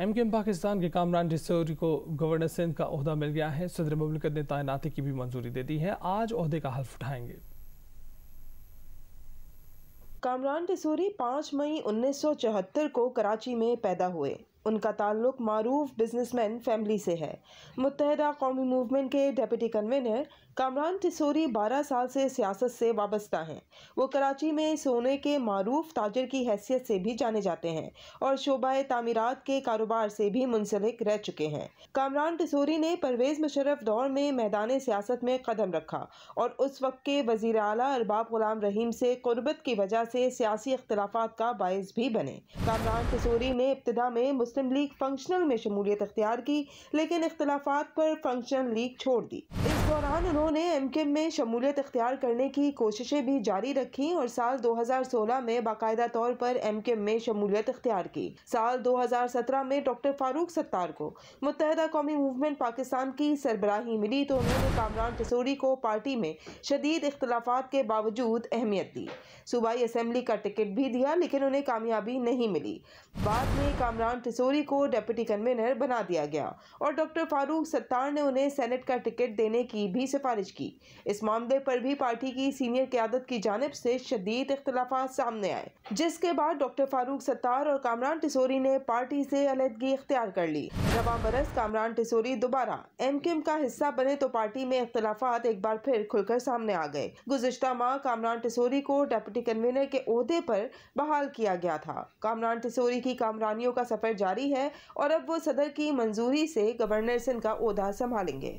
M के M Pakistan के कामरान जिसोरी को गवर्नर सिंध का अहदा मिल गया है सदर मुबलिकत ने तैनाती की भी मंजूरी दे दी है आज अहदे का हल्फ उठाएंगे कामरान टिसूरी 5 मई 1974 को कराची में पैदा हुए उनका ताल्लुक मारूफ बिजनेसमैन फैमिली से है मुतहदा कौमी मूवमेंट के डेपटी कन्वीनर कामरान तिसोरी 12 साल से सियासत से वाबस्ता हैं वो कराची में सोने के मारूफ ताजर की हैसियत से भी जाने जाते हैं और शोबा तमीरत के कारोबार से भी मुंसलिक रह चुके हैं कामरान तिसोरी ने परवेज़ मुशरफ दौर में मैदान सियासत में कदम रखा और उस वक्त के वजीर अला अरबाब गुलाम रहीम से कुर्बत की वजह से सियासी अख्तिलाफ़ का बायस भी बने कामरान तिसोरी ने इब्तदा में मुस्त मुस्लिम लीग फंक्शनल में शमूलियत अख्तियार की लेकिन इख्तलाफात पर फंक्शनल लीग छोड़ दी दौरान उन्होंने एम में शमूलियत इख्तियार करने की कोशिशें भी जारी रखी और साल 2016 में बाकायदा तौर पर एम में शमूलियत अख्तियार की साल 2017 में डॉक्टर फारूक सत्तार को मुतहदा कौमी मूवमेंट पाकिस्तान की सरबराही मिली तो उन्होंने कामरान टसोरी को पार्टी में शदीद इख्तलाफा के बावजूद अहमियत दी सूबाई असम्बली का टिकट भी दिया लेकिन उन्हें कामयाबी नहीं मिली बाद में कामरान किसोरी को डेप्यूटी कन्वीनर बना दिया गया और डॉक्टर फारूक सत्तार ने उन्हें सेनेट का टिकट देने की की भी सिफारिश की इस मामले पर भी पार्टी की सीनियर क्यादत की जानब से शदीद अख्तिलाफ सामने आए जिसके बाद डॉक्टर फारूक सत्तार और कामरान टिसोरी ने पार्टी से अलहदगी अख्तियार कर ली रवा बरस कामरान टिसोरी दोबारा एम के एम का हिस्सा बने तो पार्टी में इख्तलाफा एक बार फिर खुलकर सामने आ गए गुजशत माह कामरान टिसोरी को डेप्टी कन्वीनर के अहदे पर बहाल किया गया था कामरान टिसोरी की कामरानियों का सफर जारी है और अब वो सदर की मंजूरी से गवर्नर सिंह का अहदा संभालेंगे